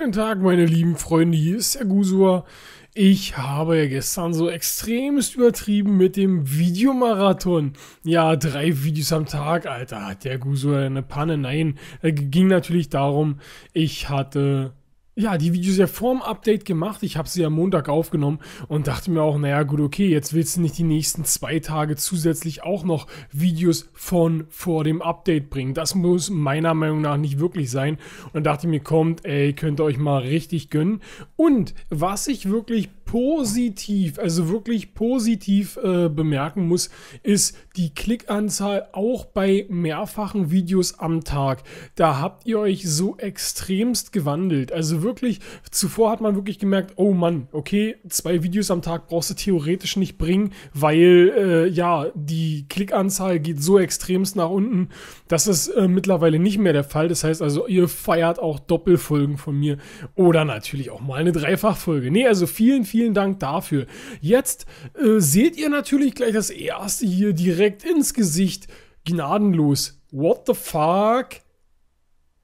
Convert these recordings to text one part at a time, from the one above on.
Guten Tag, meine lieben Freunde, hier ist der Gusur. Ich habe ja gestern so extremst übertrieben mit dem Videomarathon. Ja, drei Videos am Tag, Alter, hat der Gusur eine Panne. Nein, äh, ging natürlich darum, ich hatte ja, die Videos ja vorm Update gemacht. Ich habe sie am Montag aufgenommen und dachte mir auch, naja, gut, okay, jetzt willst du nicht die nächsten zwei Tage zusätzlich auch noch Videos von vor dem Update bringen. Das muss meiner Meinung nach nicht wirklich sein. Und dachte mir, kommt, ey, könnt ihr euch mal richtig gönnen. Und was ich wirklich positiv, also wirklich positiv äh, bemerken muss, ist die Klickanzahl auch bei mehrfachen Videos am Tag. Da habt ihr euch so extremst gewandelt. Also wirklich, zuvor hat man wirklich gemerkt, oh Mann, okay, zwei Videos am Tag brauchst du theoretisch nicht bringen, weil äh, ja, die Klickanzahl geht so extremst nach unten. Das ist äh, mittlerweile nicht mehr der Fall. Das heißt also, ihr feiert auch Doppelfolgen von mir oder natürlich auch mal eine Dreifachfolge. Nee, also vielen, vielen vielen Dank dafür. Jetzt äh, seht ihr natürlich gleich das erste hier direkt ins Gesicht. Gnadenlos. What the fuck?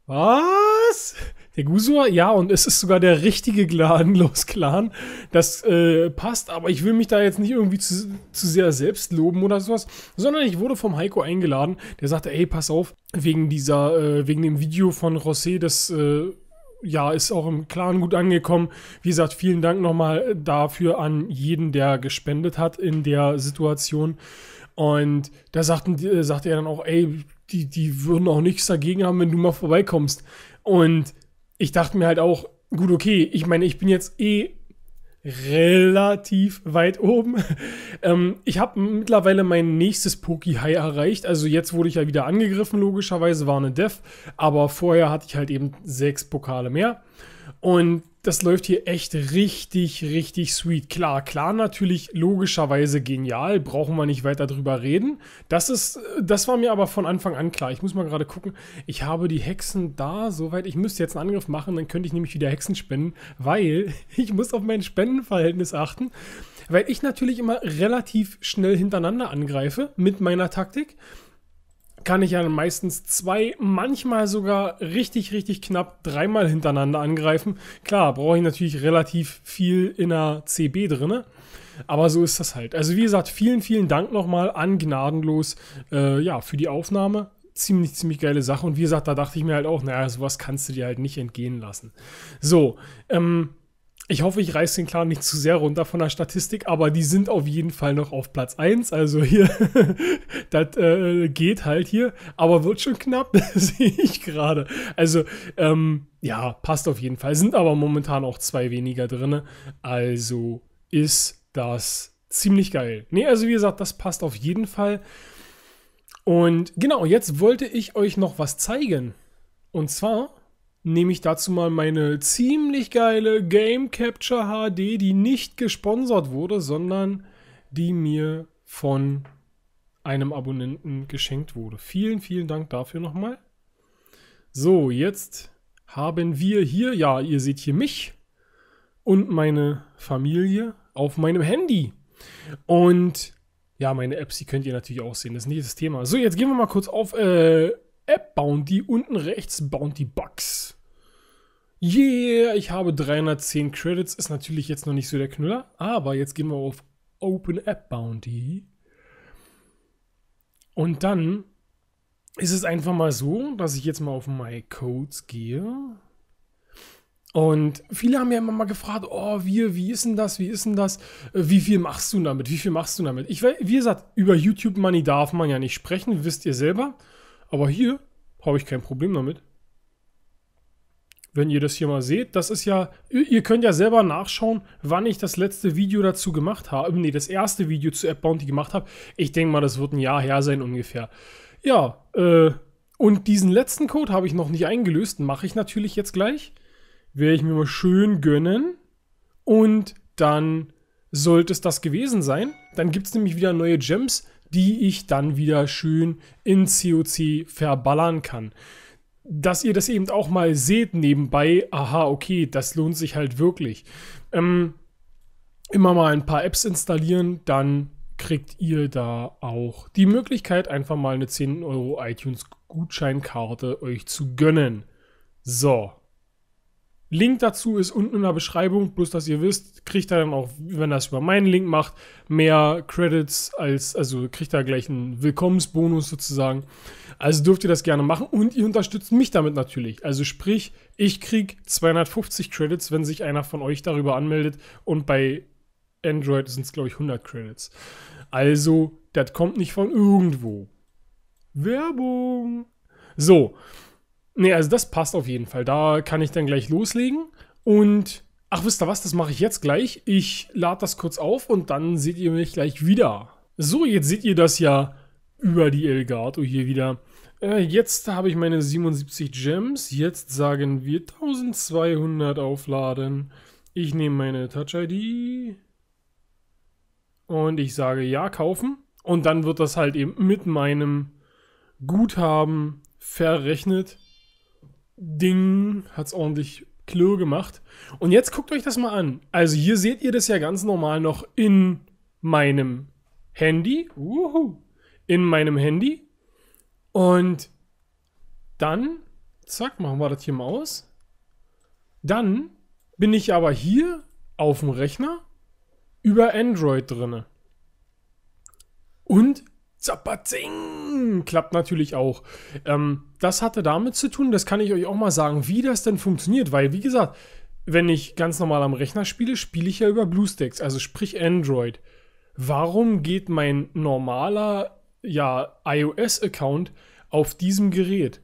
Was? Der Gusua, ja, und es ist sogar der richtige Gnadenlos-Clan. Das äh, passt, aber ich will mich da jetzt nicht irgendwie zu, zu sehr selbst loben oder sowas, sondern ich wurde vom Heiko eingeladen, der sagte, ey, pass auf, wegen dieser, äh, wegen dem Video von José, das äh, ja, ist auch im Klaren gut angekommen. Wie gesagt, vielen Dank nochmal dafür an jeden, der gespendet hat in der Situation. Und da sagten, äh, sagte er dann auch, ey, die, die würden auch nichts dagegen haben, wenn du mal vorbeikommst. Und ich dachte mir halt auch, gut, okay, ich meine, ich bin jetzt eh relativ weit oben. ähm, ich habe mittlerweile mein nächstes Poki-High erreicht. Also jetzt wurde ich ja wieder angegriffen, logischerweise war eine Dev. Aber vorher hatte ich halt eben sechs Pokale mehr. Und das läuft hier echt richtig, richtig sweet. Klar, klar, natürlich logischerweise genial, brauchen wir nicht weiter drüber reden. Das ist, das war mir aber von Anfang an klar. Ich muss mal gerade gucken, ich habe die Hexen da, soweit ich müsste jetzt einen Angriff machen, dann könnte ich nämlich wieder Hexen spenden, weil ich muss auf mein Spendenverhältnis achten, weil ich natürlich immer relativ schnell hintereinander angreife mit meiner Taktik kann ich ja meistens zwei, manchmal sogar richtig, richtig knapp dreimal hintereinander angreifen. Klar, brauche ich natürlich relativ viel in der CB drin. Ne? Aber so ist das halt. Also wie gesagt, vielen, vielen Dank nochmal an Gnadenlos äh, ja, für die Aufnahme. Ziemlich, ziemlich geile Sache. Und wie gesagt, da dachte ich mir halt auch, naja, sowas kannst du dir halt nicht entgehen lassen. So, ähm, ich hoffe, ich reiße den Clan nicht zu sehr runter von der Statistik, aber die sind auf jeden Fall noch auf Platz 1. Also hier, das äh, geht halt hier, aber wird schon knapp, sehe ich gerade. Also, ähm, ja, passt auf jeden Fall. Sind aber momentan auch zwei weniger drin. Also ist das ziemlich geil. Ne, also wie gesagt, das passt auf jeden Fall. Und genau, jetzt wollte ich euch noch was zeigen. Und zwar nehme ich dazu mal meine ziemlich geile Game Capture HD, die nicht gesponsert wurde, sondern die mir von einem Abonnenten geschenkt wurde. Vielen, vielen Dank dafür nochmal. So, jetzt haben wir hier, ja, ihr seht hier mich und meine Familie auf meinem Handy. Und ja, meine Apps, die könnt ihr natürlich auch sehen. Das ist nicht das Thema. So, jetzt gehen wir mal kurz auf äh, App Bounty, unten rechts Bounty Bugs. Yeah, ich habe 310 Credits. Ist natürlich jetzt noch nicht so der Knüller. Aber jetzt gehen wir auf Open App Bounty. Und dann ist es einfach mal so, dass ich jetzt mal auf My Codes gehe. Und viele haben ja immer mal gefragt, oh, wir, wie ist denn das, wie ist denn das, äh, wie viel machst du damit, wie viel machst du damit? Ich, wie gesagt, über YouTube Money darf man ja nicht sprechen, wisst ihr selber. Aber hier habe ich kein Problem damit wenn ihr das hier mal seht. Das ist ja, ihr könnt ja selber nachschauen, wann ich das letzte Video dazu gemacht habe. Nee, das erste Video zu App Bounty gemacht habe. Ich denke mal, das wird ein Jahr her sein ungefähr. Ja, äh, und diesen letzten Code habe ich noch nicht eingelöst. Mache ich natürlich jetzt gleich. Werde ich mir mal schön gönnen. Und dann sollte es das gewesen sein. Dann gibt es nämlich wieder neue Gems, die ich dann wieder schön in COC verballern kann dass ihr das eben auch mal seht nebenbei, aha, okay, das lohnt sich halt wirklich. Ähm, immer mal ein paar Apps installieren, dann kriegt ihr da auch die Möglichkeit, einfach mal eine 10 Euro iTunes Gutscheinkarte euch zu gönnen. So. Link dazu ist unten in der Beschreibung, bloß dass ihr wisst, kriegt er dann auch, wenn er es über meinen Link macht, mehr Credits als, also kriegt er gleich einen Willkommensbonus sozusagen. Also dürft ihr das gerne machen und ihr unterstützt mich damit natürlich. Also sprich, ich krieg 250 Credits, wenn sich einer von euch darüber anmeldet und bei Android sind es glaube ich 100 Credits. Also, das kommt nicht von irgendwo. Werbung. So, Nee, also das passt auf jeden Fall. Da kann ich dann gleich loslegen. Und ach, wisst ihr was, das mache ich jetzt gleich. Ich lade das kurz auf und dann seht ihr mich gleich wieder. So, jetzt seht ihr das ja über die Elgato hier wieder. Äh, jetzt habe ich meine 77 Gems. Jetzt sagen wir 1200 aufladen. Ich nehme meine Touch-ID und ich sage ja kaufen. Und dann wird das halt eben mit meinem Guthaben verrechnet Ding, hat es ordentlich Klö gemacht. Und jetzt guckt euch das mal an. Also hier seht ihr das ja ganz normal noch in meinem Handy. Uhu, in meinem Handy. Und dann, zack, machen wir das hier mal aus. Dann bin ich aber hier auf dem Rechner über Android drinne. Und Zappazing! Klappt natürlich auch. Ähm, das hatte damit zu tun, das kann ich euch auch mal sagen, wie das denn funktioniert, weil, wie gesagt, wenn ich ganz normal am Rechner spiele, spiele ich ja über BlueStacks, also sprich Android. Warum geht mein normaler, ja, iOS-Account auf diesem Gerät?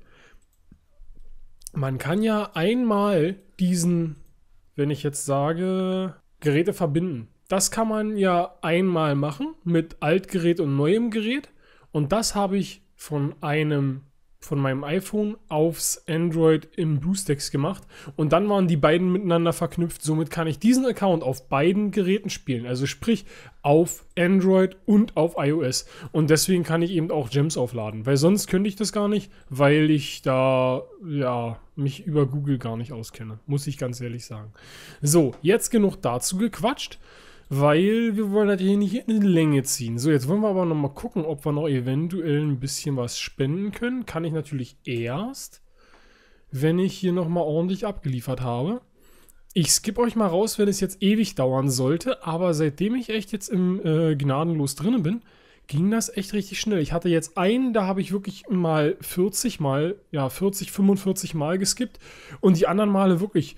Man kann ja einmal diesen, wenn ich jetzt sage, Geräte verbinden. Das kann man ja einmal machen mit Altgerät und neuem Gerät. Und das habe ich von einem von meinem iPhone aufs Android im BlueStacks gemacht und dann waren die beiden miteinander verknüpft. Somit kann ich diesen Account auf beiden Geräten spielen, also sprich auf Android und auf iOS. Und deswegen kann ich eben auch Gems aufladen, weil sonst könnte ich das gar nicht, weil ich da ja mich über Google gar nicht auskenne, muss ich ganz ehrlich sagen. So, jetzt genug dazu gequatscht weil wir wollen das hier nicht in die Länge ziehen. So, jetzt wollen wir aber nochmal gucken, ob wir noch eventuell ein bisschen was spenden können. Kann ich natürlich erst, wenn ich hier nochmal ordentlich abgeliefert habe. Ich skippe euch mal raus, wenn es jetzt ewig dauern sollte, aber seitdem ich echt jetzt im äh, Gnadenlos drinnen bin, ging das echt richtig schnell. Ich hatte jetzt einen, da habe ich wirklich mal 40 mal, ja 40, 45 mal geskippt und die anderen Male wirklich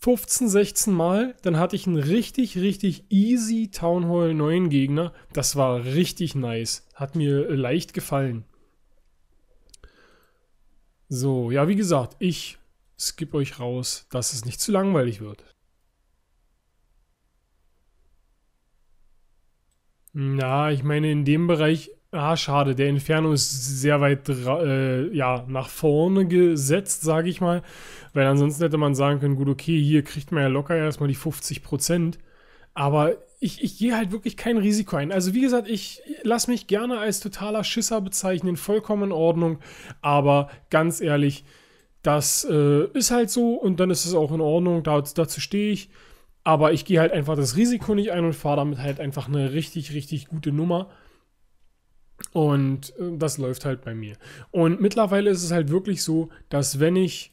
15, 16 Mal. Dann hatte ich einen richtig, richtig easy Town Hall 9 Gegner. Das war richtig nice. Hat mir leicht gefallen. So, ja, wie gesagt, ich skippe euch raus, dass es nicht zu langweilig wird. Na, ich meine, in dem Bereich Ah, schade. Der Inferno ist sehr weit äh, ja, nach vorne gesetzt, sage ich mal. Weil ansonsten hätte man sagen können, gut, okay, hier kriegt man ja locker erstmal die 50 Aber ich, ich gehe halt wirklich kein Risiko ein. Also wie gesagt, ich lasse mich gerne als totaler Schisser bezeichnen, vollkommen in Ordnung. Aber ganz ehrlich, das äh, ist halt so und dann ist es auch in Ordnung, da, dazu stehe ich. Aber ich gehe halt einfach das Risiko nicht ein und fahre damit halt einfach eine richtig, richtig gute Nummer. Und äh, das läuft halt bei mir. Und mittlerweile ist es halt wirklich so, dass wenn ich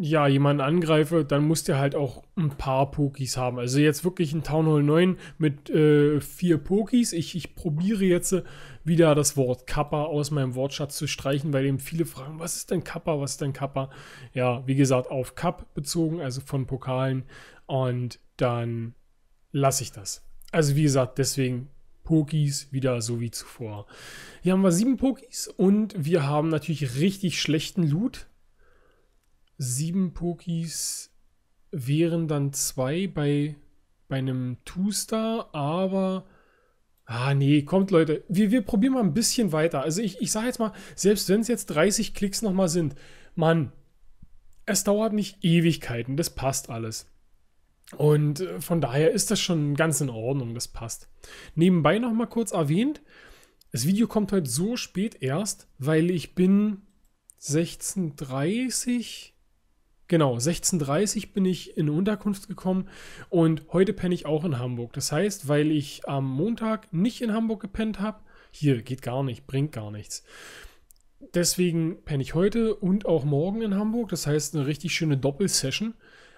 ja, jemanden angreife, dann muss der halt auch ein paar Pokis haben. Also jetzt wirklich ein Town Hall 9 mit äh, vier Pokis. Ich, ich probiere jetzt äh, wieder das Wort Kappa aus meinem Wortschatz zu streichen, weil eben viele fragen, was ist denn Kappa, was ist denn Kappa? Ja, wie gesagt, auf Cup bezogen, also von Pokalen. Und dann lasse ich das. Also wie gesagt, deswegen Pokis wieder so wie zuvor. Hier haben wir sieben Pokis und wir haben natürlich richtig schlechten Loot. Sieben Pokis wären dann zwei bei, bei einem Two-Star, aber... Ah, nee, kommt Leute. Wir, wir probieren mal ein bisschen weiter. Also ich, ich sage jetzt mal, selbst wenn es jetzt 30 Klicks nochmal sind, Mann, es dauert nicht Ewigkeiten, das passt alles. Und äh, von daher ist das schon ganz in Ordnung, das passt. Nebenbei nochmal kurz erwähnt, das Video kommt heute so spät erst, weil ich bin 16.30 Genau, 16.30 bin ich in Unterkunft gekommen und heute penne ich auch in Hamburg. Das heißt, weil ich am Montag nicht in Hamburg gepennt habe, hier geht gar nicht, bringt gar nichts. Deswegen penne ich heute und auch morgen in Hamburg. Das heißt, eine richtig schöne Doppelsession.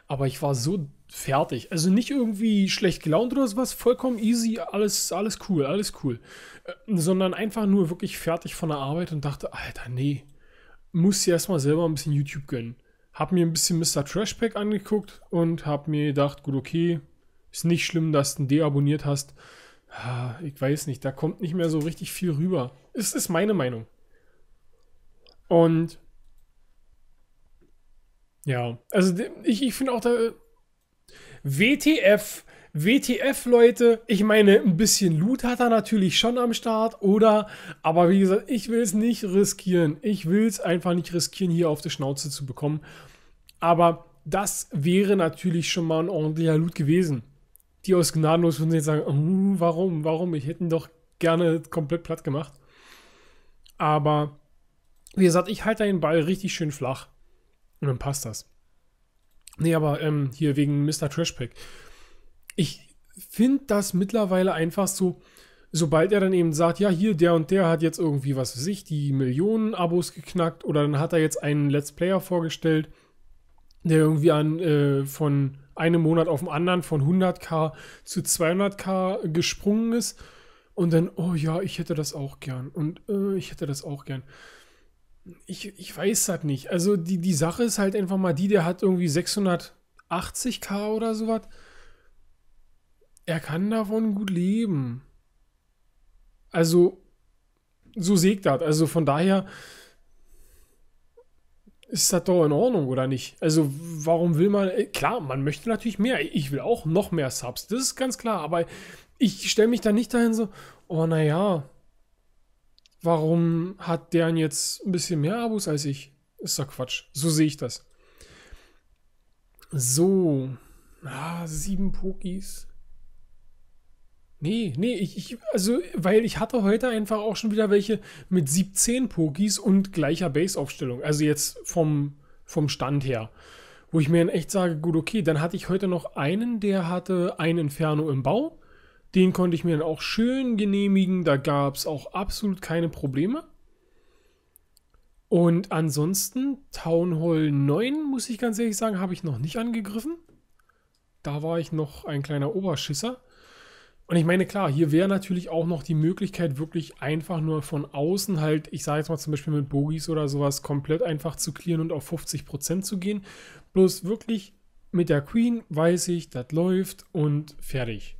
Aber ich war so fertig. Also nicht irgendwie schlecht gelaunt oder sowas, vollkommen easy, alles, alles cool, alles cool. Äh, sondern einfach nur wirklich fertig von der Arbeit und dachte, Alter, nee, muss ja erstmal selber ein bisschen YouTube gönnen. Hab mir ein bisschen Mr. Trashpack angeguckt und hab mir gedacht, gut, okay, ist nicht schlimm, dass du deabonniert hast. Ah, ich weiß nicht, da kommt nicht mehr so richtig viel rüber. Es ist meine Meinung. Und ja, also ich, ich finde auch, da, WTF. WTF, Leute, ich meine, ein bisschen Loot hat er natürlich schon am Start, oder? Aber wie gesagt, ich will es nicht riskieren. Ich will es einfach nicht riskieren, hier auf die Schnauze zu bekommen. Aber das wäre natürlich schon mal ein ordentlicher Loot gewesen. Die aus Gnadenlos würden jetzt sagen, hm, warum, warum? Ich hätte ihn doch gerne komplett platt gemacht. Aber wie gesagt, ich halte den Ball richtig schön flach. Und dann passt das. Nee, aber ähm, hier wegen Mr. Trashpack. Ich finde das mittlerweile einfach so, sobald er dann eben sagt, ja, hier, der und der hat jetzt irgendwie, was für sich, die Millionen Abos geknackt oder dann hat er jetzt einen Let's Player vorgestellt, der irgendwie an, äh, von einem Monat auf den anderen von 100k zu 200k gesprungen ist und dann, oh ja, ich hätte das auch gern und äh, ich hätte das auch gern. Ich, ich weiß das nicht. Also die, die Sache ist halt einfach mal die, der hat irgendwie 680k oder sowas. Er kann davon gut leben. Also, so sägt das. Also von daher ist das doch in Ordnung, oder nicht? Also, warum will man. Äh, klar, man möchte natürlich mehr. Ich will auch noch mehr Subs, das ist ganz klar. Aber ich stelle mich da nicht dahin so, oh, naja, warum hat deren jetzt ein bisschen mehr Abos als ich? Ist doch Quatsch. So sehe ich das. So. Ah, sieben Pokis. Nee, nee, ich, ich, also, weil ich hatte heute einfach auch schon wieder welche mit 17 Pokis und gleicher Base-Aufstellung. Also jetzt vom, vom Stand her. Wo ich mir in echt sage, gut, okay, dann hatte ich heute noch einen, der hatte ein Inferno im Bau den konnte ich mir dann auch schön genehmigen. Da gab es auch absolut keine Probleme. Und ansonsten, Town Hall 9, muss ich ganz ehrlich sagen, habe ich noch nicht angegriffen. Da war ich noch ein kleiner Oberschisser. Und ich meine, klar, hier wäre natürlich auch noch die Möglichkeit, wirklich einfach nur von außen halt, ich sage jetzt mal zum Beispiel mit Bogies oder sowas, komplett einfach zu clearen und auf 50% zu gehen. Bloß wirklich mit der Queen weiß ich, das läuft und fertig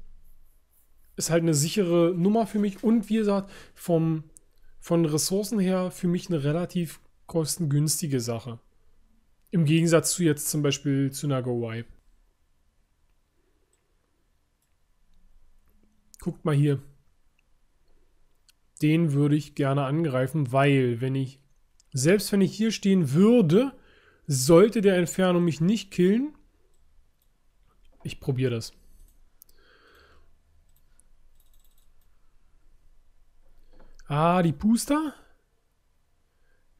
ist halt eine sichere Nummer für mich und wie gesagt, vom, von Ressourcen her für mich eine relativ kostengünstige Sache. Im Gegensatz zu jetzt zum Beispiel zu einer go Guckt mal hier. Den würde ich gerne angreifen, weil wenn ich, selbst wenn ich hier stehen würde, sollte der Entfernung mich nicht killen. Ich probiere das. Ah, die Puster.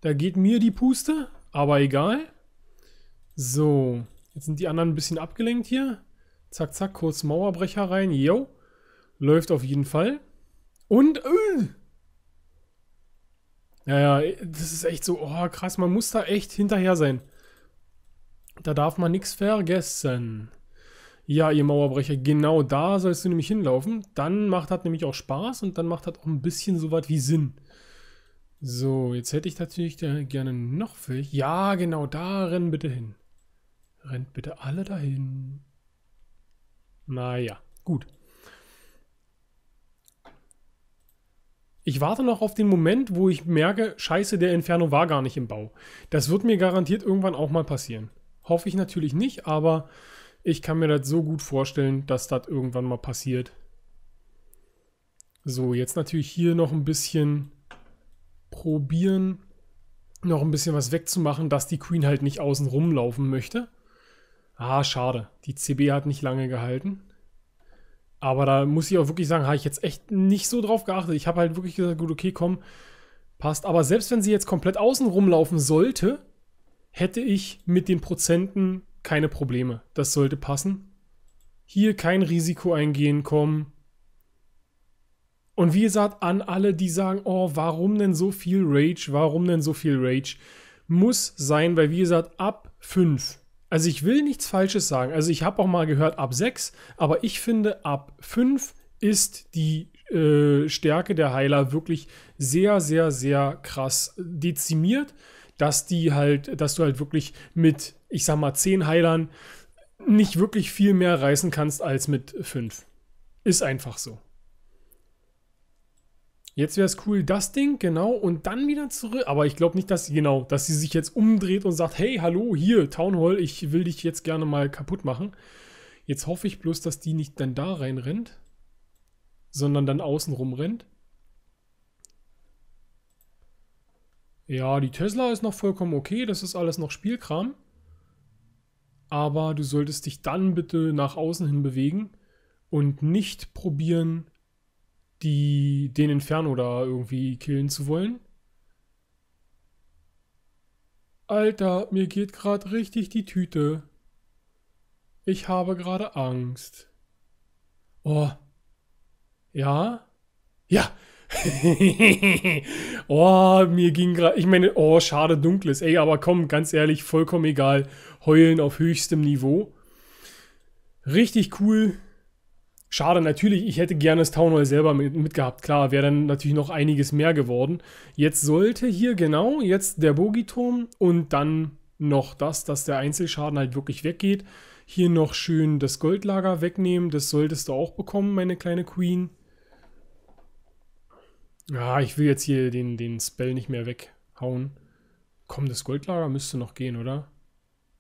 Da geht mir die Puste, aber egal. So, jetzt sind die anderen ein bisschen abgelenkt hier. Zack, zack, kurz Mauerbrecher rein. Yo, läuft auf jeden Fall. Und, äh, naja, das ist echt so, oh krass, man muss da echt hinterher sein. Da darf man nichts vergessen. Ja, ihr Mauerbrecher, genau da sollst du nämlich hinlaufen. Dann macht das nämlich auch Spaß und dann macht das auch ein bisschen so weit wie Sinn. So, jetzt hätte ich natürlich gerne noch für Ja, genau, da rennen bitte hin. Rennt bitte alle dahin. Naja, gut. Ich warte noch auf den Moment, wo ich merke, scheiße, der Inferno war gar nicht im Bau. Das wird mir garantiert irgendwann auch mal passieren. Hoffe ich natürlich nicht, aber ich kann mir das so gut vorstellen, dass das irgendwann mal passiert. So, jetzt natürlich hier noch ein bisschen probieren, noch ein bisschen was wegzumachen, dass die Queen halt nicht außen rumlaufen möchte. Ah, schade. Die CB hat nicht lange gehalten. Aber da muss ich auch wirklich sagen, habe ich jetzt echt nicht so drauf geachtet. Ich habe halt wirklich gesagt, gut, okay, komm, passt. Aber selbst wenn sie jetzt komplett außen rumlaufen sollte, hätte ich mit den Prozenten keine Probleme. Das sollte passen. Hier kein Risiko eingehen, kommen. Und wie gesagt, an alle, die sagen, oh, warum denn so viel Rage, warum denn so viel Rage, muss sein, weil wie gesagt, ab 5. Also ich will nichts Falsches sagen. Also ich habe auch mal gehört, ab 6, aber ich finde, ab 5 ist die äh, Stärke der Heiler wirklich sehr, sehr, sehr krass dezimiert dass die halt, dass du halt wirklich mit, ich sag mal, zehn Heilern nicht wirklich viel mehr reißen kannst als mit fünf. Ist einfach so. Jetzt wäre es cool, das Ding, genau, und dann wieder zurück. Aber ich glaube nicht, dass, genau, dass sie sich jetzt umdreht und sagt, hey, hallo, hier, Town Hall, ich will dich jetzt gerne mal kaputt machen. Jetzt hoffe ich bloß, dass die nicht dann da reinrennt, sondern dann außen rum rennt. Ja, die Tesla ist noch vollkommen okay, das ist alles noch Spielkram. Aber du solltest dich dann bitte nach außen hin bewegen und nicht probieren, die, den Inferno da irgendwie killen zu wollen. Alter, mir geht gerade richtig die Tüte. Ich habe gerade Angst. Oh. Ja? Ja, oh, mir ging gerade. Ich meine, oh, schade, dunkles. Ey, aber komm, ganz ehrlich, vollkommen egal. Heulen auf höchstem Niveau. Richtig cool. Schade, natürlich, ich hätte gerne das Town Hall selber mit, mitgehabt. Klar, wäre dann natürlich noch einiges mehr geworden. Jetzt sollte hier genau, jetzt der Bogiturm und dann noch das, dass der Einzelschaden halt wirklich weggeht. Hier noch schön das Goldlager wegnehmen, das solltest du auch bekommen, meine kleine Queen. Ja, ich will jetzt hier den, den Spell nicht mehr weghauen. Komm, das Goldlager müsste noch gehen, oder?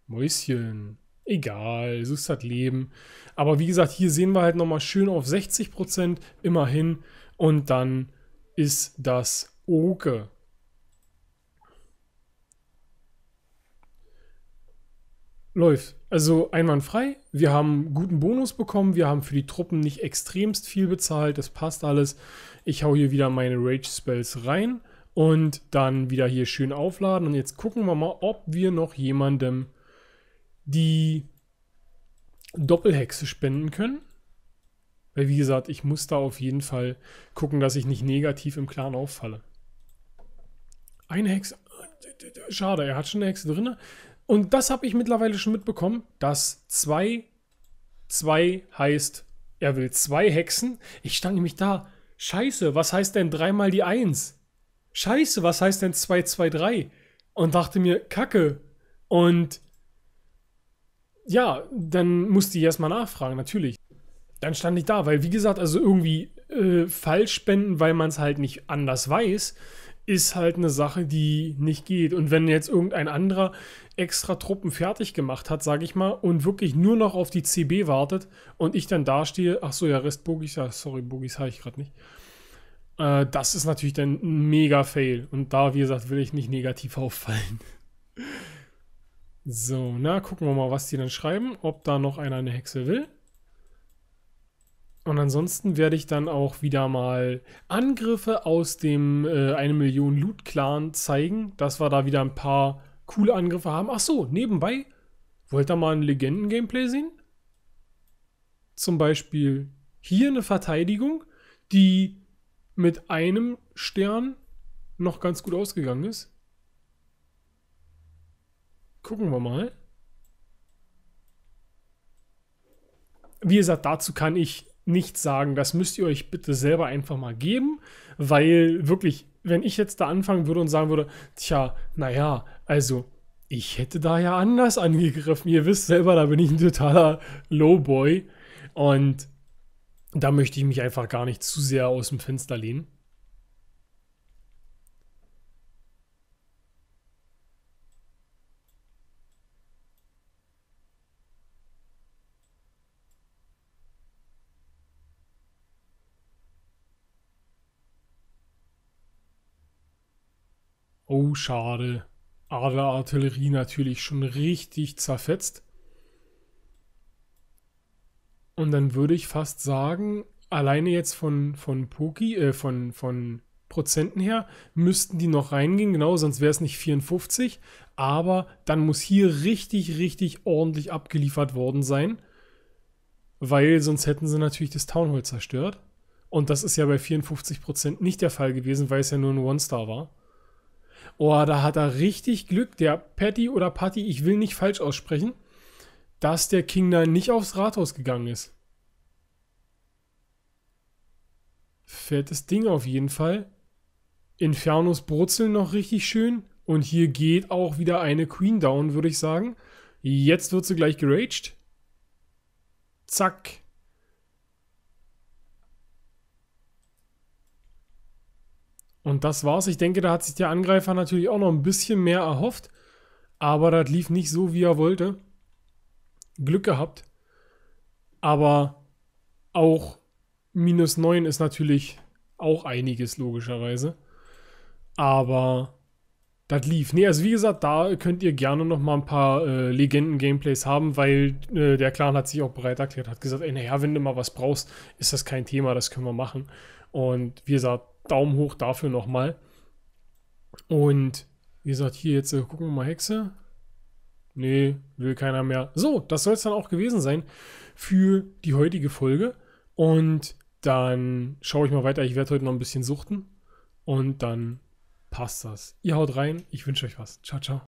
Mäuschen. Egal, so ist das Leben. Aber wie gesagt, hier sehen wir halt nochmal schön auf 60% immerhin. Und dann ist das Oke. Läuft. Also einwandfrei. Wir haben guten Bonus bekommen. Wir haben für die Truppen nicht extremst viel bezahlt. Das passt alles. Ich hau hier wieder meine Rage Spells rein und dann wieder hier schön aufladen. Und jetzt gucken wir mal, ob wir noch jemandem die Doppelhexe spenden können. Weil wie gesagt, ich muss da auf jeden Fall gucken, dass ich nicht negativ im Clan auffalle. Eine Hexe. Schade, er hat schon eine Hexe drin. Und das habe ich mittlerweile schon mitbekommen, dass 2 2 heißt, er will zwei Hexen. Ich stand nämlich da Scheiße, was heißt denn dreimal die 1? Scheiße, was heißt denn 2, 2, 3? Und dachte mir, Kacke. Und ja, dann musste ich erstmal nachfragen, natürlich. Dann stand ich da, weil wie gesagt, also irgendwie äh, falsch spenden, weil man es halt nicht anders weiß, ist halt eine Sache, die nicht geht. Und wenn jetzt irgendein anderer extra Truppen fertig gemacht hat, sage ich mal, und wirklich nur noch auf die CB wartet und ich dann dastehe, ach so, ja, Rest Bogies, ja, sorry, Bogis habe ich gerade nicht. Äh, das ist natürlich dann ein mega Fail. Und da, wie gesagt, will ich nicht negativ auffallen. So, na, gucken wir mal, was die dann schreiben, ob da noch einer eine Hexe will. Und ansonsten werde ich dann auch wieder mal Angriffe aus dem äh, 1 Million Loot Clan zeigen, dass wir da wieder ein paar coole Angriffe haben. Ach so, nebenbei, wollt ihr mal ein Legenden-Gameplay sehen? Zum Beispiel hier eine Verteidigung, die mit einem Stern noch ganz gut ausgegangen ist. Gucken wir mal. Wie gesagt, dazu kann ich nichts sagen. Das müsst ihr euch bitte selber einfach mal geben, weil wirklich, wenn ich jetzt da anfangen würde und sagen würde, tja, naja, also ich hätte da ja anders angegriffen. Ihr wisst selber, da bin ich ein totaler Lowboy und da möchte ich mich einfach gar nicht zu sehr aus dem Fenster lehnen. Oh, schade. Aderartillerie natürlich schon richtig zerfetzt. Und dann würde ich fast sagen, alleine jetzt von, von Poki, äh, von, von Prozenten her, müssten die noch reingehen, genau, sonst wäre es nicht 54. Aber dann muss hier richtig, richtig ordentlich abgeliefert worden sein, weil sonst hätten sie natürlich das Townhall zerstört. Und das ist ja bei 54% nicht der Fall gewesen, weil es ja nur ein One-Star war. Oh, da hat er richtig Glück, der Patty oder Patty, ich will nicht falsch aussprechen, dass der King da nicht aufs Rathaus gegangen ist. Fettes Ding auf jeden Fall. Infernos Brutzeln noch richtig schön. Und hier geht auch wieder eine Queen down, würde ich sagen. Jetzt wird sie gleich geraged. Zack. Und das war's. Ich denke, da hat sich der Angreifer natürlich auch noch ein bisschen mehr erhofft. Aber das lief nicht so, wie er wollte. Glück gehabt. Aber auch minus 9 ist natürlich auch einiges, logischerweise. Aber das lief. Nee, also wie gesagt, da könnt ihr gerne noch mal ein paar äh, Legenden-Gameplays haben, weil äh, der Clan hat sich auch bereit erklärt, hat gesagt, ey, naja, wenn du mal was brauchst, ist das kein Thema, das können wir machen. Und wie gesagt, Daumen hoch dafür nochmal. Und wie gesagt, hier jetzt äh, gucken wir mal Hexe. Nee, will keiner mehr. So, das soll es dann auch gewesen sein für die heutige Folge. Und dann schaue ich mal weiter. Ich werde heute noch ein bisschen suchten. Und dann passt das. Ihr haut rein. Ich wünsche euch was. Ciao, ciao.